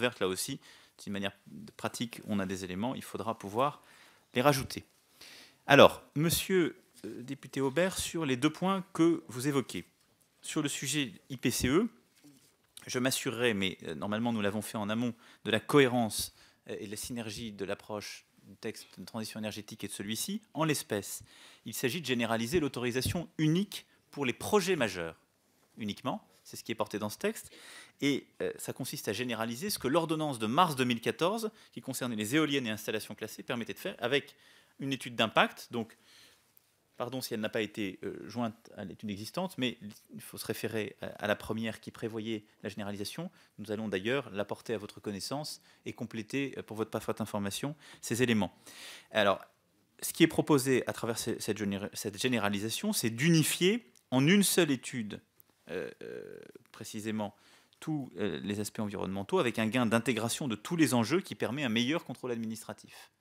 verte, là aussi, d'une manière pratique, on a des éléments, il faudra pouvoir les rajouter. Alors, monsieur euh, député Aubert, sur les deux points que vous évoquez, sur le sujet IPCE, je m'assurerai, mais euh, normalement nous l'avons fait en amont, de la cohérence euh, et de la synergie de l'approche du texte de transition énergétique et de celui-ci. En l'espèce, il s'agit de généraliser l'autorisation unique pour les projets majeurs uniquement, c'est ce qui est porté dans ce texte, et euh, ça consiste à généraliser ce que l'ordonnance de mars 2014, qui concernait les éoliennes et installations classées, permettait de faire avec une étude d'impact, donc pardon si elle n'a pas été euh, jointe à l'étude existante, mais il faut se référer à, la première qui prévoyait la généralisation. Nous allons d'ailleurs l'apporter à votre connaissance et compléter euh, pour votre parfaite information ces éléments. Alors, ce qui est proposé à travers cette généralisation, c'est d'unifier en une seule étude euh, euh, précisément tous euh, les aspects environnementaux avec un gain d'intégration de tous les enjeux qui permet un meilleur contrôle administratif.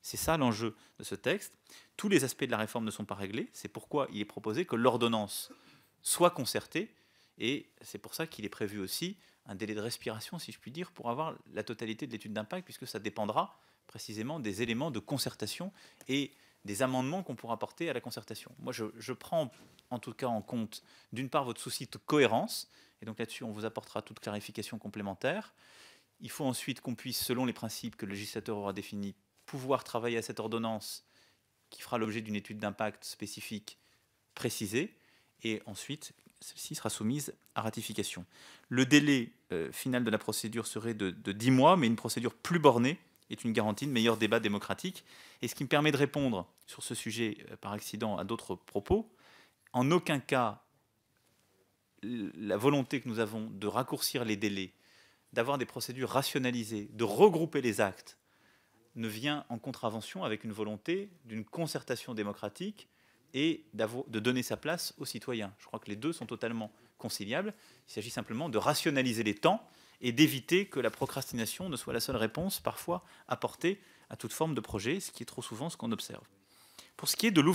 C'est ça l'enjeu de ce texte. Tous les aspects de la réforme ne sont pas réglés. C'est pourquoi il est proposé que l'ordonnance soit concertée. Et c'est pour ça qu'il est prévu aussi un délai de respiration, si je puis dire, pour avoir la totalité de l'étude d'impact, puisque ça dépendra précisément des éléments de concertation et des amendements qu'on pourra apporter à la concertation. Moi, je, prends en tout cas en compte, d'une part, votre souci de cohérence, et donc là-dessus, on vous apportera toute clarification complémentaire. Il faut ensuite qu'on puisse, selon les principes que le législateur aura définis, pouvoir travailler à cette ordonnance qui fera l'objet d'une étude d'impact spécifique précisée, et ensuite, celle-ci sera soumise à ratification. Le délai euh, final de la procédure serait de, de 10 mois, mais une procédure plus bornée est une garantie de meilleur débat démocratique. Et ce qui me permet de répondre sur ce sujet euh, par accident à d'autres propos, en aucun cas la volonté que nous avons de raccourcir les délais, d'avoir des procédures rationalisées, de regrouper les actes, ne vient en contravention avec une volonté d'une concertation démocratique et de donner sa place aux citoyens. Je crois que les deux sont totalement conciliables. Il s'agit simplement de rationaliser les temps et d'éviter que la procrastination ne soit la seule réponse parfois apportée à toute forme de projet, ce qui est trop souvent ce qu'on observe. Pour ce qui est de l'ouverture,